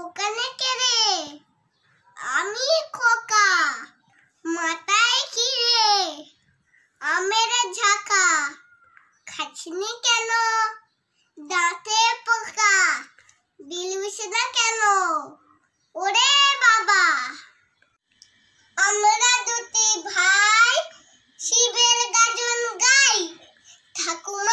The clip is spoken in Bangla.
ওখানে কে রে আমি খোকা মাথায় কি রে আমের ঝাঁকা খাচ্ছিনি কেন দাঁতে পোকা বিলবিছে না কেন ওরে বাবা আমরা দুটি ভাই শিবের গাজন গাই ঠাকুমা